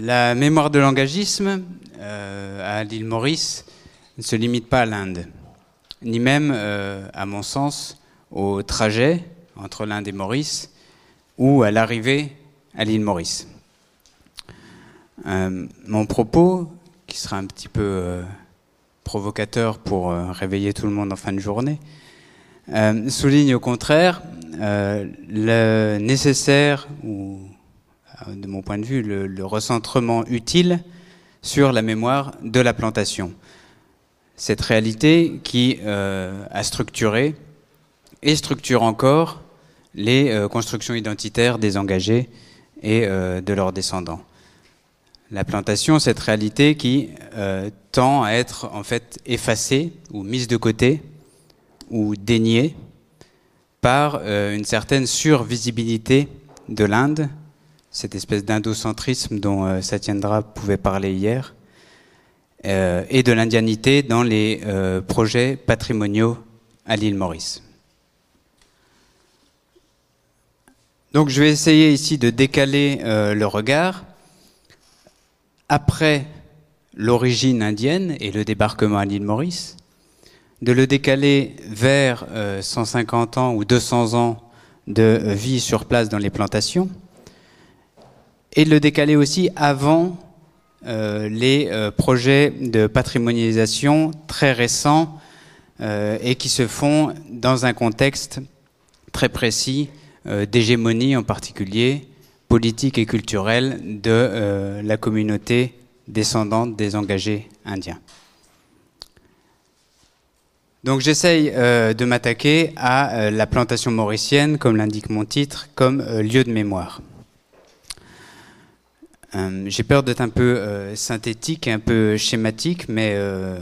La mémoire de langagisme euh, à l'île Maurice ne se limite pas à l'Inde, ni même, euh, à mon sens, au trajet entre l'Inde et Maurice ou à l'arrivée à l'île Maurice. Euh, mon propos, qui sera un petit peu provocateur pour réveiller tout le monde en fin de journée, souligne au contraire le nécessaire ou euh, de mon point de vue, le, recentrement utile sur la mémoire de la plantation. Cette réalité qui euh, a structuré et structure encore les euh, constructions identitaires des engagés et de leurs descendants. La plantation, cette réalité qui tend à être en fait effacée ou mise de côté ou déniée par une certaine survisibilité de l'Inde cette espèce d'indocentrisme dont euh, Satyendra pouvait parler hier, euh, et de l'indianité dans les euh, projets patrimoniaux à l'île Maurice. Donc je vais essayer ici de décaler le regard. Après l'origine indienne et le débarquement à l'île Maurice, de le décaler vers 150 ans ou 200 ans de vie sur place dans les plantations, et de le décaler aussi avant euh, les euh, projets de patrimonialisation très récents euh, et qui se font dans un contexte très précis d'hégémonie en particulier politique et culturelle de la communauté descendante des engagés indiens. Donc j'essaye de m'attaquer à la plantation mauricienne, comme l'indique mon titre, comme lieu de mémoire. Euh, j'ai peur d'être un peu euh, synthétique et un peu schématique, mais euh,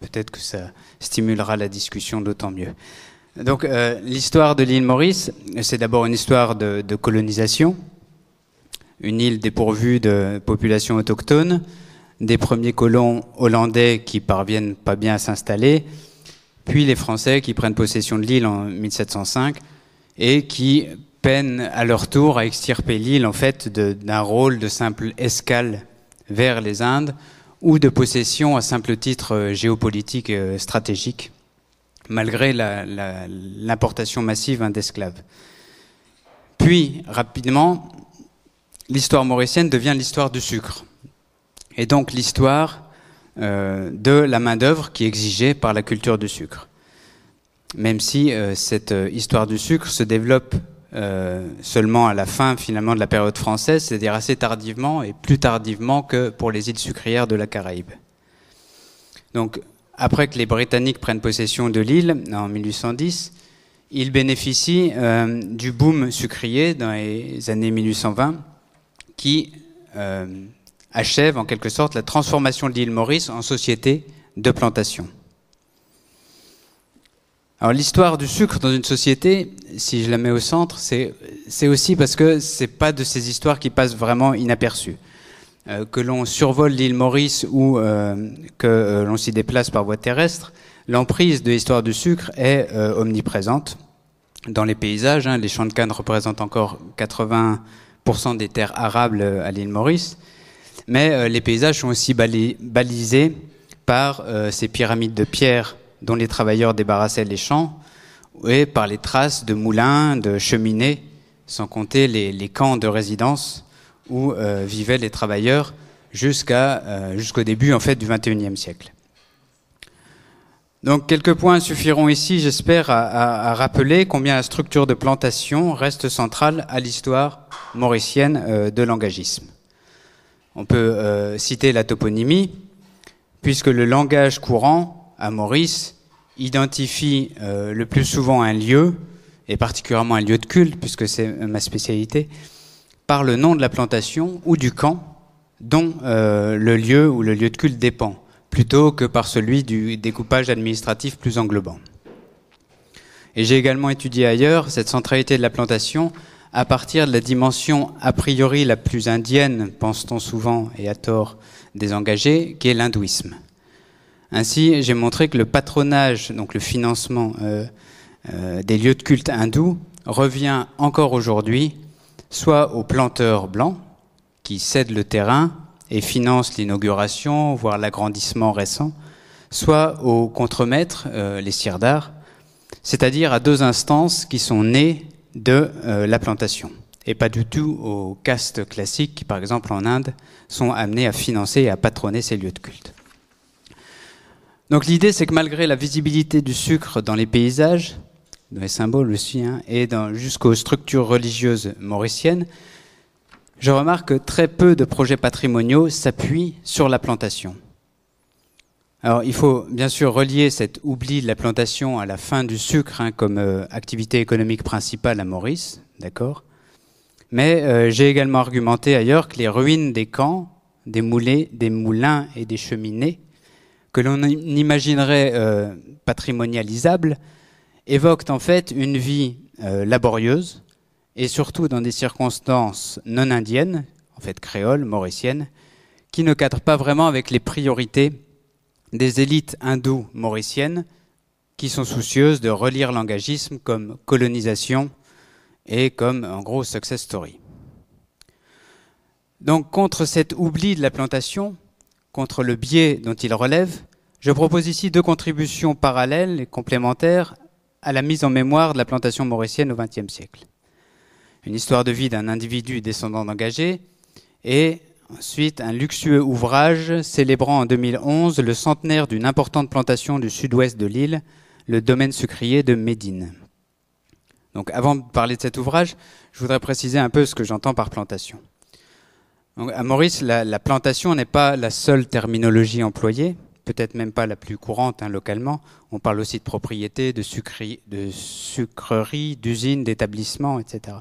peut-être que ça stimulera la discussion d'autant mieux. Donc l'histoire de l'île Maurice, c'est d'abord une histoire de, de, colonisation, une île dépourvue de population autochtone, des premiers colons hollandais qui parviennent pas bien à s'installer, puis les Français qui prennent possession de l'île en 1705 et qui peinent à leur tour à extirper l'île en fait d'un rôle de simple escale vers les Indes ou de possession à simple titre euh, géopolitique euh, stratégique, malgré l'importation massive hein, d'esclaves. Puis, rapidement, l'histoire mauricienne devient l'histoire du sucre, et donc l'histoire euh, de la main-d'œuvre qui est exigée par la culture du sucre. Même si cette histoire du sucre se développe euh, seulement à la fin finalement de la période française, c'est-à-dire assez tardivement et plus tardivement que pour les îles sucrières de la Caraïbe. Donc après que les Britanniques prennent possession de l'île en 1810, ils bénéficient euh, du boom sucrier dans les années 1820 qui euh, achève en quelque sorte la transformation de l'île Maurice en société de plantation. Alors l'histoire du sucre dans une société, si je la mets au centre, c'est aussi parce que c'est pas de ces histoires qui passent vraiment inaperçues. Euh, que l'on survole l'île Maurice ou euh, que euh, l'on s'y déplace par voie terrestre, l'emprise de l'histoire du sucre est omniprésente dans les paysages. Hein. les champs de canne représentent encore 80% des terres arables à l'île Maurice, mais les paysages sont aussi balisés par ces pyramides de pierre dont les travailleurs débarrassaient les champs, et par les traces de moulins, de cheminées, sans compter les, camps de résidence où euh, vivaient les travailleurs jusqu'à, euh, jusqu'au début en fait, du XXIe siècle. Donc quelques points suffiront ici, j'espère, à, rappeler combien la structure de plantation reste centrale à l'histoire mauricienne euh, de langagisme. On peut citer la toponymie, puisque le langage courant à Maurice identifie euh, le plus souvent un lieu, et particulièrement un lieu de culte, puisque c'est ma spécialité, par le nom de la plantation ou du camp dont euh, le lieu ou le lieu de culte dépend, plutôt que par celui du découpage administratif plus englobant. Et j'ai également étudié ailleurs cette centralité de la plantation à partir de la dimension a priori la plus indienne, pense-t-on souvent et à tort désengagée, qui est l'hindouisme. Ainsi, j'ai montré que le patronage, donc le financement euh, euh, des lieux de culte hindous, revient encore aujourd'hui soit aux planteurs blancs qui cèdent le terrain et financent l'inauguration, voire l'agrandissement récent, soit aux contremaîtres, euh, les sirdars, c'est-à-dire à deux instances qui sont nées de la plantation, et pas du tout aux castes classiques qui, par exemple en Inde, sont amenés à financer et à patronner ces lieux de culte. Donc l'idée, c'est que malgré la visibilité du sucre dans les paysages, dans les symboles aussi, hein, et jusqu'aux structures religieuses mauriciennes, je remarque que très peu de projets patrimoniaux s'appuient sur la plantation. Alors il faut bien sûr relier cet oubli de la plantation à la fin du sucre hein, comme euh, activité économique principale à Maurice, d'accord Mais euh, j'ai également argumenté ailleurs que les ruines des camps, des moulets, des moulins et des cheminées que l'on imaginerait euh, patrimonialisable, évoquent en fait une vie euh, laborieuse, et surtout dans des circonstances non indiennes, en fait créoles, mauriciennes, qui ne cadrent pas vraiment avec les priorités des élites hindoues mauriciennes, qui sont soucieuses de relire l'engagisme comme colonisation et comme en gros success story. Donc contre cet oubli de la plantation, contre le biais dont il relève, je propose ici deux contributions parallèles et complémentaires à la mise en mémoire de la plantation mauricienne au XXe siècle. Une histoire de vie d'un individu descendant d'engagés, et ensuite un luxueux ouvrage célébrant en 2011 le centenaire d'une importante plantation du sud-ouest de l'île, le domaine sucrier de Médine. Donc avant de parler de cet ouvrage, je voudrais préciser un peu ce que j'entends par plantation. à Maurice, la plantation n'est pas la seule terminologie employée peut-être même pas la plus courante hein, localement. On parle aussi de propriété, de, sucrerie, de sucreries, d'usines, d'établissements, etc.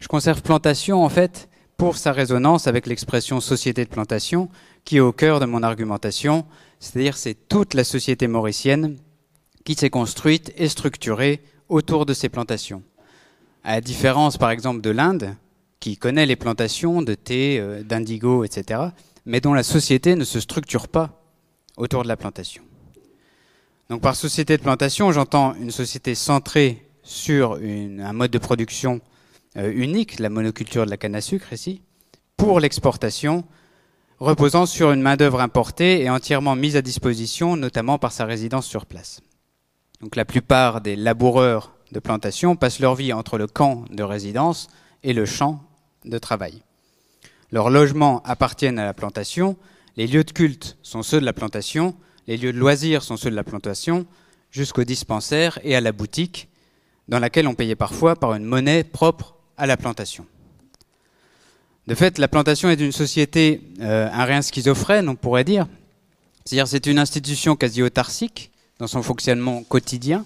Je conserve plantation en fait pour sa résonance avec l'expression société de plantation qui est au cœur de mon argumentation, c'est-à-dire c'est toute la société mauricienne qui s'est construite et structurée autour de ces plantations. À la différence par exemple de l'Inde, qui connaît les plantations de thé, euh, d'indigo, etc., mais dont la société ne se structure pas autour de la plantation. Donc par société de plantation, j'entends une société centrée sur un mode de production euh, unique, la monoculture de la canne à sucre ici, pour l'exportation, reposant sur une main-d'œuvre importée et entièrement mise à disposition, notamment par sa résidence sur place. Donc la plupart des laboureurs de plantation passent leur vie entre le camp de résidence et le champ de travail. Leurs logements appartiennent à la plantation, les lieux de culte sont ceux de la plantation, les lieux de loisirs sont ceux de la plantation, jusqu'au dispensaire et à la boutique, dans laquelle on payait parfois par une monnaie propre à la plantation. De fait, la plantation est une société, euh, un rien schizophrène, on pourrait dire. C'est-à-dire, c'est une institution quasi autarcique dans son fonctionnement quotidien,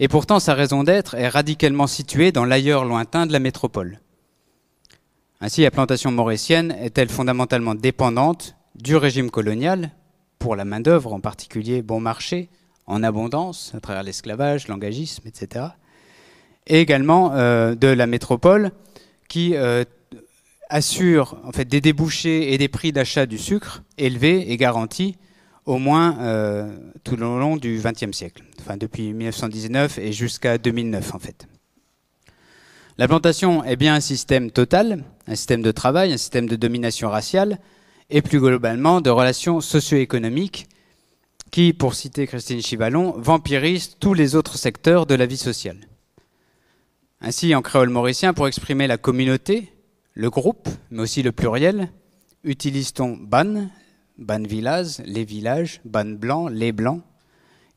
et pourtant sa raison d'être est radicalement située dans l'ailleurs lointain de la métropole. Ainsi, la plantation mauricienne est-elle fondamentalement dépendante du régime colonial, pour la main-d'œuvre en particulier, bon marché, en abondance, à travers l'esclavage, l'engagisme, etc. Et également euh, de la métropole, qui euh, assure en fait, des débouchés et des prix d'achat du sucre élevés et garantis au moins euh, tout au long du XXe siècle, enfin depuis 1919 et jusqu'à 2009 en fait. La plantation est bien un système total, un système de travail, un système de domination raciale, et plus globalement de relations socio-économiques qui, pour citer Christine Chivalon, vampirisent tous les autres secteurs de la vie sociale. Ainsi, en créole mauricien, pour exprimer la communauté, le groupe, mais aussi le pluriel, utilise-t-on ban, ban village, les villages, ban blanc, les blancs,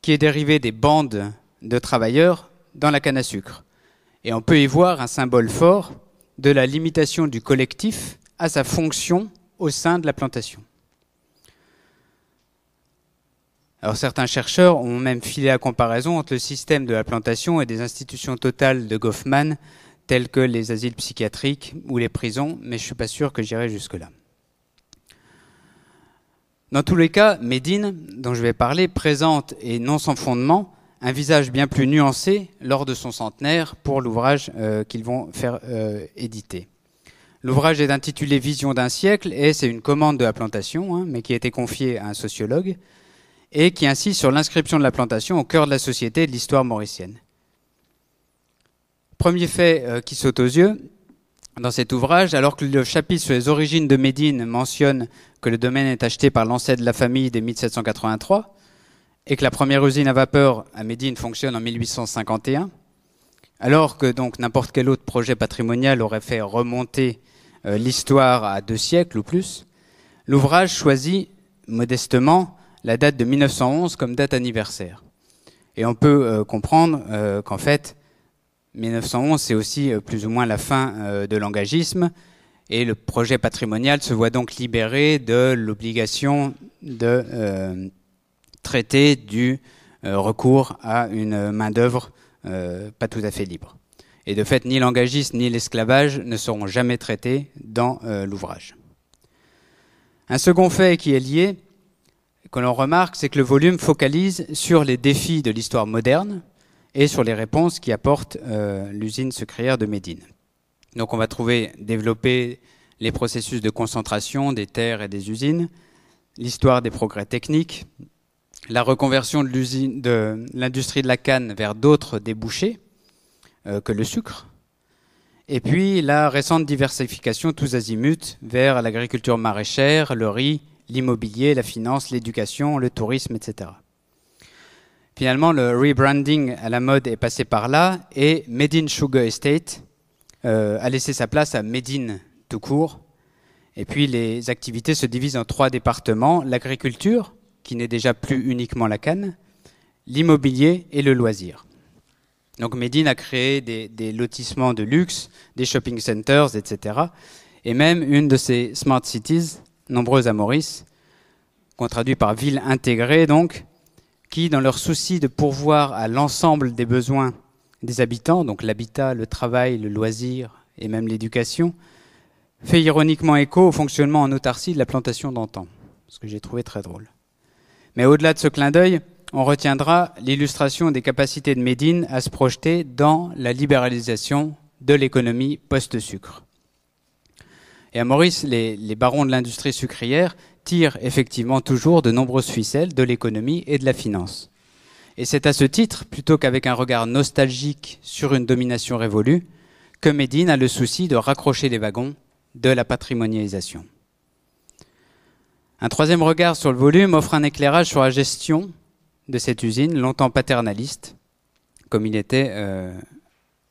qui est dérivé des bandes de travailleurs dans la canne à sucre. Et on peut y voir un symbole fort de la limitation du collectif à sa fonction au sein de la plantation. Alors certains chercheurs ont même filé la comparaison entre le système de la plantation et des institutions totales de Goffman, telles que les asiles psychiatriques ou les prisons, mais je ne suis pas sûr que j'irai jusque-là. Dans tous les cas, Médine, dont je vais parler, présente et non sans fondement un visage bien plus nuancé lors de son centenaire pour l'ouvrage euh, qu'ils vont faire euh, éditer. L'ouvrage est intitulé Vision d'un siècle et c'est une commande de la plantation, hein, mais qui a été confiée à un sociologue et qui insiste sur l'inscription de la plantation au cœur de la société et de l'histoire mauricienne. Premier fait euh, qui saute aux yeux dans cet ouvrage, alors que le chapitre sur les origines de Médine mentionne que le domaine est acheté par l'ancêtre de la famille dès 1783, et que la première usine à vapeur à Médine fonctionne en 1851, alors que donc n'importe quel autre projet patrimonial aurait fait remonter euh, l'histoire à deux siècles ou plus, l'ouvrage choisit modestement la date de 1911 comme date anniversaire. Et on peut euh, comprendre euh, qu'en fait, 1911, c'est aussi plus ou moins la fin de l'engagisme, et le projet patrimonial se voit donc libéré de l'obligation de Traité du euh, recours à une main-d'œuvre euh, pas tout à fait libre. Et de fait, ni l'engagisme ni l'esclavage ne seront jamais traités dans euh, l'ouvrage. Un second fait qui est lié, que l'on remarque, c'est que le volume focalise sur les défis de l'histoire moderne et sur les réponses qui apportent l'usine sucrière de Médine. Donc on va trouver développer les processus de concentration des terres et des usines, l'histoire des progrès techniques, la reconversion de l'industrie de, la canne vers d'autres débouchés euh, que le sucre, et puis la récente diversification tous azimuts vers l'agriculture maraîchère, le riz, l'immobilier, la finance, l'éducation, le tourisme, etc. Finalement, le rebranding à la mode est passé par là et Made in Sugar Estate euh, a laissé sa place à Made in tout court. Et puis les activités se divisent en trois départements, l'agriculture, qui n'est déjà plus uniquement la canne, l'immobilier et le loisir. Donc Médine a créé des, lotissements de luxe, des shopping centers, etc. Et même une de ces smart cities, nombreuses à Maurice, qu'on traduit par ville intégrée donc, qui, dans leur souci de pourvoir à l'ensemble des besoins des habitants, donc l'habitat, le travail, le loisir et même l'éducation, fait ironiquement écho au fonctionnement en autarcie de la plantation d'antan, ce que j'ai trouvé très drôle. Mais au-delà de ce clin d'œil, on retiendra l'illustration des capacités de Médine à se projeter dans la libéralisation de l'économie post-sucre. Et à Maurice, les, barons de l'industrie sucrière tirent effectivement toujours de nombreuses ficelles de l'économie et de la finance. Et c'est à ce titre, plutôt qu'avec un regard nostalgique sur une domination révolue, que Médine a le souci de raccrocher les wagons de la patrimonialisation. Un troisième regard sur le volume offre un éclairage sur la gestion de cette usine, longtemps paternaliste, comme il était euh,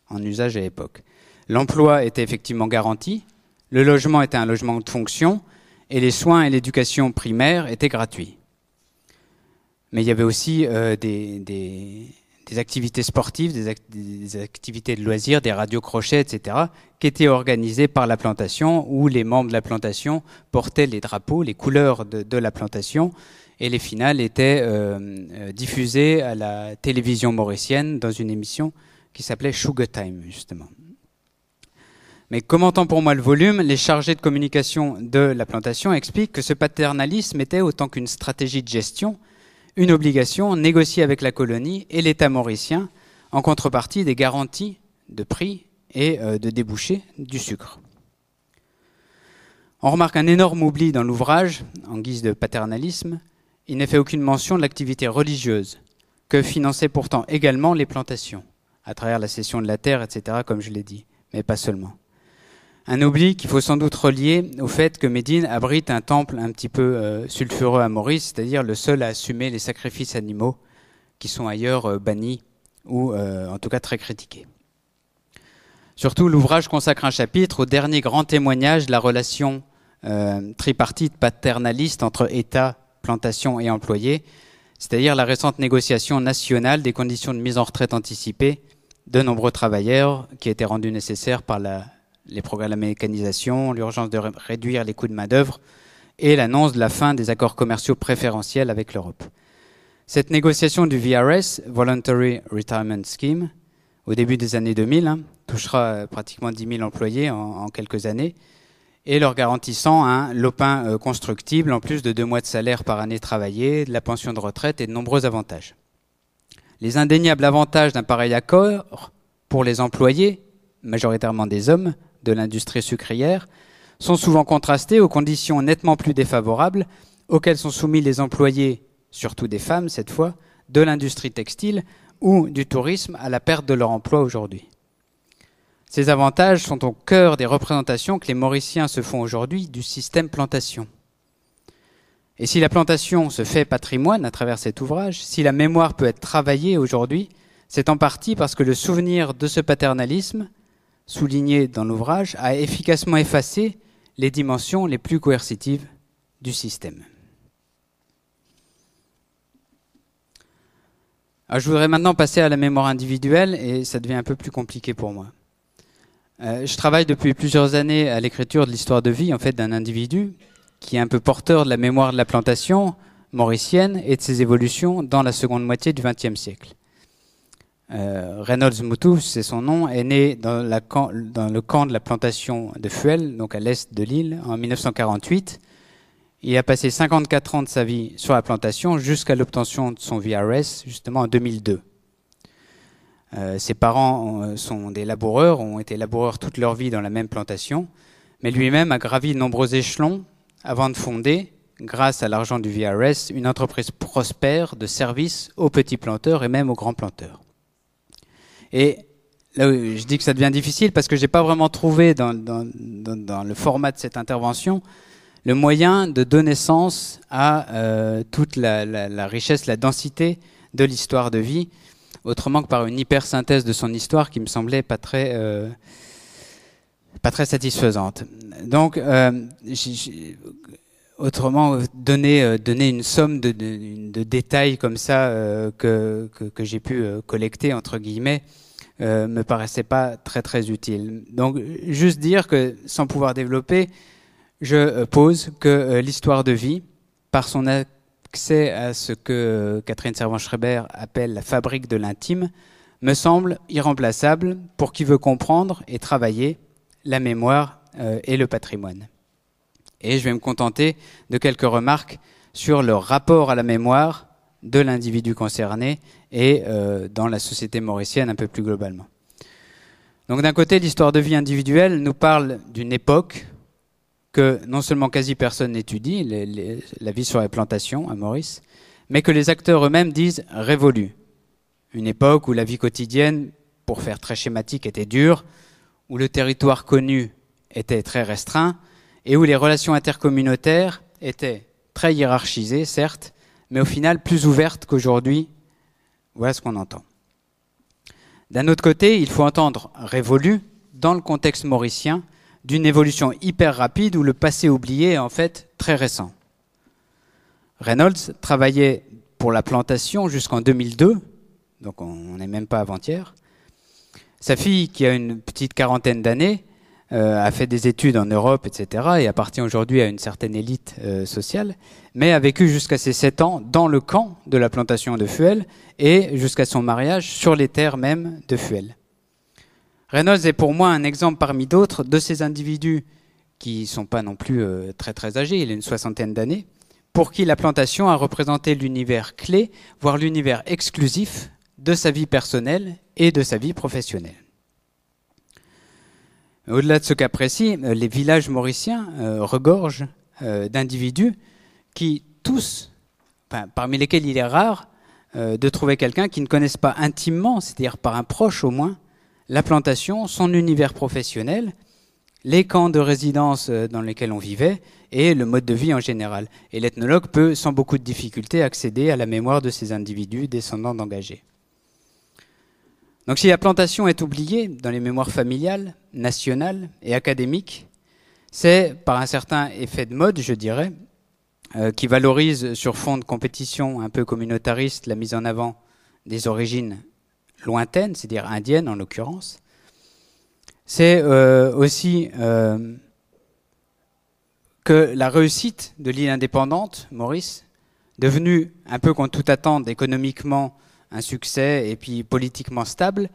en usage à l'époque. L'emploi était effectivement garanti, le logement était un logement de fonction, et les soins et l'éducation primaire étaient gratuits. Mais il y avait aussi euh, des, des activités sportives, des, activités de loisirs, des radios crochets, etc., qui étaient organisées par la plantation, où les membres de la plantation portaient les drapeaux, les couleurs de, la plantation, et les finales étaient euh, euh, diffusées à la télévision mauricienne dans une émission qui s'appelait Sugar Time, justement. Mais commentant pour moi le volume, les chargés de communication de la plantation expliquent que ce paternalisme était autant qu'une stratégie de gestion, une obligation négociée avec la colonie et l'État mauricien en contrepartie des garanties de prix et euh, de débouchés du sucre. On remarque un énorme oubli dans l'ouvrage, en guise de paternalisme. Il n'est fait aucune mention de l'activité religieuse, que finançaient pourtant également les plantations, à travers la cession de la terre, etc., comme je l'ai dit, mais pas seulement. Un oubli qu'il faut sans doute relier au fait que Médine abrite un temple un petit peu euh, sulfureux à Maurice, c'est-à-dire le seul à assumer les sacrifices animaux qui sont ailleurs euh, bannis ou euh, en tout cas très critiqués. Surtout, l'ouvrage consacre un chapitre au dernier grand témoignage de la relation tripartite paternaliste entre État, plantation et employés, c'est-à-dire la récente négociation nationale des conditions de mise en retraite anticipée de nombreux travailleurs qui été rendue nécessaire par la les programmes de mécanisation, l'urgence de réduire les coûts de main-d'œuvre et l'annonce de la fin des accords commerciaux préférentiels avec l'Europe. Cette négociation du VRS, Voluntary Retirement Scheme, au début des années 2000, hein, touchera euh, pratiquement 10 000 employés en, en quelques années et leur garantissant un lopin euh, constructible en plus de deux mois de salaire par année travaillée, de la pension de retraite et de nombreux avantages. Les indéniables avantages d'un pareil accord pour les employés, majoritairement des hommes, de l'industrie sucrière sont souvent contrastés aux conditions nettement plus défavorables auxquelles sont soumis les employés, surtout des femmes cette fois, de l'industrie textile ou du tourisme à la perte de leur emploi aujourd'hui. Ces avantages sont au cœur des représentations que les Mauriciens se font aujourd'hui du système plantation. Et si la plantation se fait patrimoine à travers cet ouvrage, si la mémoire peut être travaillée aujourd'hui, c'est en partie parce que le souvenir de ce paternalisme souligné dans l'ouvrage, a efficacement effacé les dimensions les plus coercitives du système. Ah, je voudrais maintenant passer à la mémoire individuelle et ça devient un peu plus compliqué pour moi. Euh, je travaille depuis plusieurs années à l'écriture de l'histoire de vie en fait d'un individu qui est un peu porteur de la mémoire de la plantation mauricienne et de ses évolutions dans la seconde moitié du XXe siècle. Euh, Reynolds Moutou, c'est son nom, est né dans, le camp de la plantation de Fuel, donc à l'est de l'île, en 1948. Il a passé 54 ans de sa vie sur la plantation jusqu'à l'obtention de son VRS, justement en 2002. Euh, ses parents euh, sont des laboureurs, ont été laboureurs toute leur vie dans la même plantation, mais lui-même a gravi de nombreux échelons avant de fonder, grâce à l'argent du VRS, une entreprise prospère de services aux petits planteurs et même aux grands planteurs. Et là je dis que ça devient difficile, parce que je n'ai pas vraiment trouvé dans, le format de cette intervention le moyen de donner sens à euh, toute la, richesse, la densité de l'histoire de vie, autrement que par une hypersynthèse de son histoire qui me semblait pas très, euh, pas très satisfaisante. Donc, euh, autrement, euh, euh, donner, une somme de, détails comme ça euh, que, j'ai pu collecter, entre guillemets, ne me paraissait pas très très utile. Donc juste dire que, sans pouvoir développer, je pose que l'histoire de vie, par son accès à ce que Catherine Servan-Schreiber appelle la fabrique de l'intime, me semble irremplaçable pour qui veut comprendre et travailler la mémoire et le patrimoine. Et je vais me contenter de quelques remarques sur le rapport à la mémoire de l'individu concerné et euh, dans la société mauricienne un peu plus globalement. Donc d'un côté, l'histoire de vie individuelle nous parle d'une époque que non seulement quasi personne n'étudie, la vie sur les plantations à Maurice, mais que les acteurs eux-mêmes disent révolue. Une époque où la vie quotidienne, pour faire très schématique, était dure, où le territoire connu était très restreint, et où les relations intercommunautaires étaient très hiérarchisées, certes, mais au final plus ouvertes qu'aujourd'hui. Voilà ce qu'on entend. D'un autre côté, il faut entendre révolu, dans le contexte mauricien, d'une évolution hyper rapide où le passé oublié est en fait très récent. Reynolds travaillait pour la plantation jusqu'en 2002, donc on n'est même pas avant-hier. Sa fille, qui a une petite quarantaine d'années, euh, a fait des études en Europe, etc., et appartient aujourd'hui à une certaine élite euh, sociale, mais a vécu jusqu'à ses sept ans dans le camp de la plantation de Fuel et jusqu'à son mariage sur les terres même de Fuel. Reynolds est pour moi un exemple parmi d'autres de ces individus qui ne sont pas non plus euh, très très âgés, il a une soixantaine d'années, pour qui la plantation a représenté l'univers clé, voire l'univers exclusif de sa vie personnelle et de sa vie professionnelle. Au-delà de ce cas précis, euh, les villages mauriciens euh, regorgent euh, d'individus qui tous, parmi lesquels il est rare de trouver quelqu'un qui ne connaisse pas intimement, c'est-à-dire par un proche au moins, la plantation, son univers professionnel, les camps de résidence dans lesquels on vivait et le mode de vie en général. Et l'ethnologue peut, sans beaucoup de difficultés accéder à la mémoire de ces individus descendants d'engagés. Donc si la plantation est oubliée dans les mémoires familiales, nationales et académiques, c'est par un certain effet de mode, je dirais, euh, qui valorise sur fond de compétition un peu communautariste la mise en avant des origines lointaines, c'est-à-dire indiennes en l'occurrence. C'est euh, aussi euh, que la réussite de l'île indépendante, Maurice, devenue un peu qu'on tout attend, économiquement un succès et puis politiquement stable,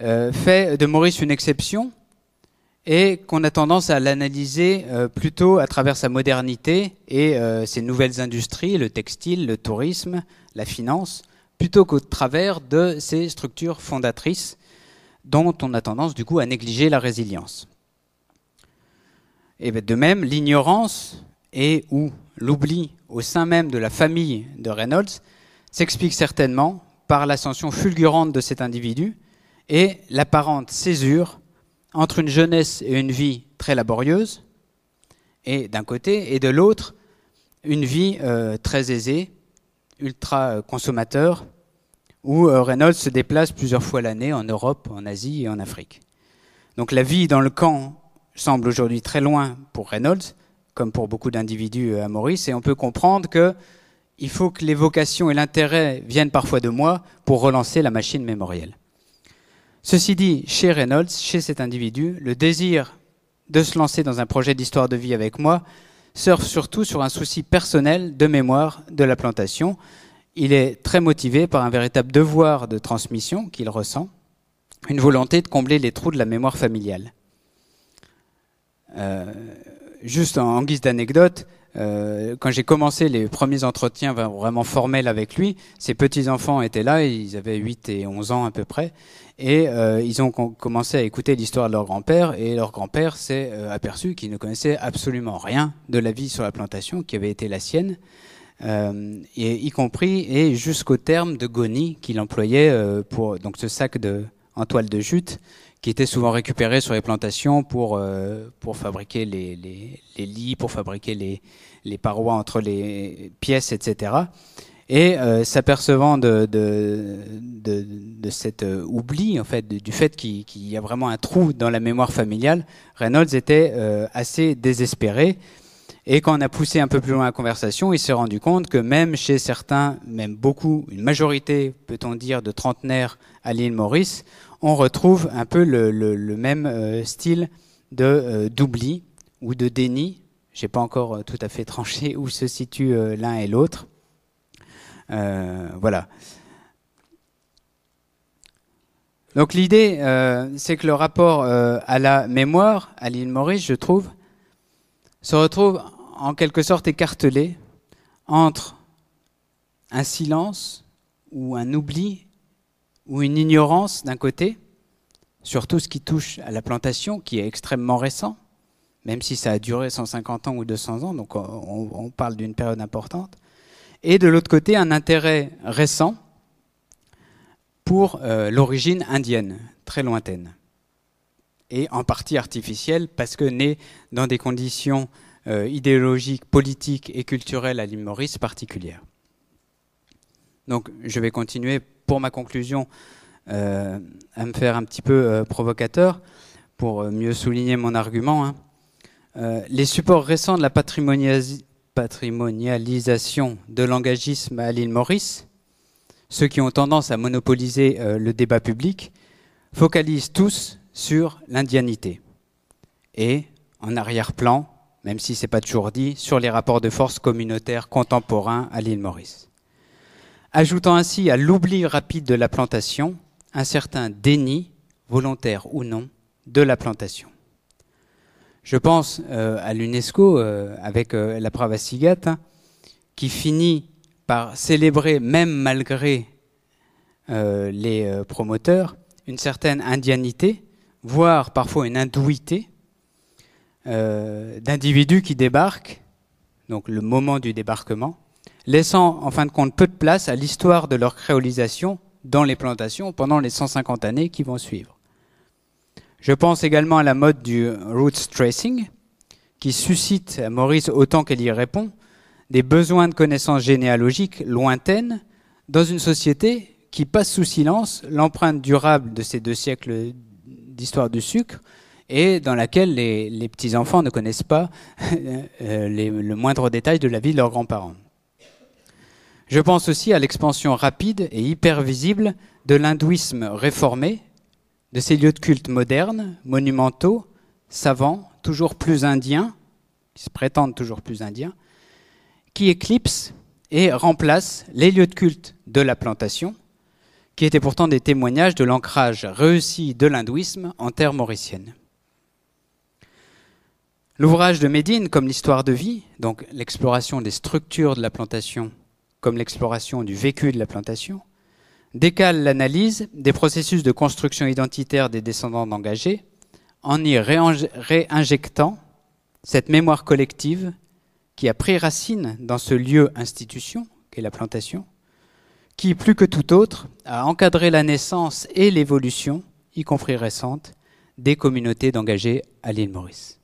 euh, fait de Maurice une exception et qu'on a tendance à l'analyser euh, plutôt à travers sa modernité et euh, ses nouvelles industries, le textile, le tourisme, la finance, plutôt qu'au travers de ses structures fondatrices dont on a tendance du coup à négliger la résilience. Et ben, de même, l'ignorance et ou l'oubli au sein même de la famille de Reynolds s'explique certainement par l'ascension fulgurante de cet individu et l'apparente césure entre une jeunesse et une vie très laborieuse, et d'un côté, et de l'autre, une vie euh, très aisée, ultra euh, consommateur, où euh, Reynolds se déplace plusieurs fois l'année en Europe, en Asie et en Afrique. Donc la vie dans le camp semble aujourd'hui très loin pour Reynolds, comme pour beaucoup d'individus à Maurice, et on peut comprendre que il faut que les vocations et l'intérêt viennent parfois de moi pour relancer la machine mémorielle. Ceci dit, chez Reynolds, chez cet individu, le désir de se lancer dans un projet d'histoire de vie avec moi surfe surtout sur un souci personnel de mémoire de la plantation. Il est très motivé par un véritable devoir de transmission qu'il ressent, une volonté de combler les trous de la mémoire familiale. Euh, juste en, guise d'anecdote, euh, quand j'ai commencé les premiers entretiens vraiment formels avec lui, ses petits-enfants étaient là, ils avaient 8 et 11 ans à peu près, et euh, ils ont commencé à écouter l'histoire de leur grand-père, et leur grand-père s'est euh, aperçu qu'il ne connaissait absolument rien de la vie sur la plantation qui avait été la sienne, et, y compris et jusqu'au terme de goni qu'il employait pour donc ce sac de, en toile de jute qui étaient souvent récupérés sur les plantations pour, euh, pour fabriquer les, les, les, lits, pour fabriquer les, les, parois entre les pièces, etc. Et euh, s'apercevant de, de, de, cet euh, oubli, en fait, du fait qu'il y a vraiment un trou dans la mémoire familiale, Reynolds était assez désespéré. Et quand on a poussé un peu plus loin la conversation, il s'est rendu compte que même chez certains, même beaucoup, une majorité, peut-on dire, de trentenaires à l'île Maurice, on retrouve un peu le, même euh, style de euh, d'oubli ou de déni. Je n'ai pas encore euh, tout à fait tranché où se situent l'un et l'autre. voilà. Donc l'idée, c'est que le rapport à la mémoire, à l'île Maurice, je trouve, se retrouve en quelque sorte écartelé entre un silence ou un oubli ou une ignorance d'un côté sur tout ce qui touche à la plantation, qui est extrêmement récent, même si ça a duré 150 ans ou 200 ans, donc on, parle d'une période importante, et de l'autre côté un intérêt récent pour euh, l'origine indienne, très lointaine, et en partie artificielle, parce que née dans des conditions euh, idéologiques, politiques et culturelles à l'île Maurice particulières. Donc je vais continuer pour ma conclusion, euh, à me faire un petit peu euh, provocateur, pour euh, mieux souligner mon argument. Hein, les supports récents de la patrimonialisation de l'engagisme à l'île Maurice, ceux qui ont tendance à monopoliser le débat public, focalisent tous sur l'indianité. Et, en arrière-plan, même si ce n'est pas toujours dit, sur les rapports de force communautaires contemporains à l'île Maurice ajoutant ainsi à l'oubli rapide de la plantation un certain déni, volontaire ou non, de la plantation. Je pense euh, à l'UNESCO euh, avec euh, la Prava hein, qui finit par célébrer, même malgré les promoteurs, une certaine indianité, voire parfois une induité, d'individus qui débarquent, donc le moment du débarquement, laissant en fin de compte peu de place à l'histoire de leur créolisation dans les plantations pendant les 150 années qui vont suivre. Je pense également à la mode du root tracing, qui suscite à Maurice autant qu'elle y répond des besoins de connaissances généalogiques lointaines dans une société qui passe sous silence l'empreinte durable de ces deux siècles d'histoire du sucre et dans laquelle les, petits-enfants ne connaissent pas euh, le moindre détail de la vie de leurs grands-parents. Je pense aussi à l'expansion rapide et hyper visible de l'hindouisme réformé, de ces lieux de culte modernes, monumentaux, savants, toujours plus indiens, qui se prétendent toujours plus indiens, qui éclipsent et remplacent les lieux de culte de la plantation, qui étaient pourtant des témoignages de l'ancrage réussi de l'hindouisme en terre mauricienne. L'ouvrage de Médine, comme l'histoire de vie, donc l'exploration des structures de la plantation comme l'exploration du vécu de la plantation, décale l'analyse des processus de construction identitaire des descendants d'engagés en y réinjectant cette mémoire collective qui a pris racine dans ce lieu institution qu'est la plantation, qui, plus que tout autre, a encadré la naissance et l'évolution, y compris récente, des communautés d'engagés à l'île Maurice.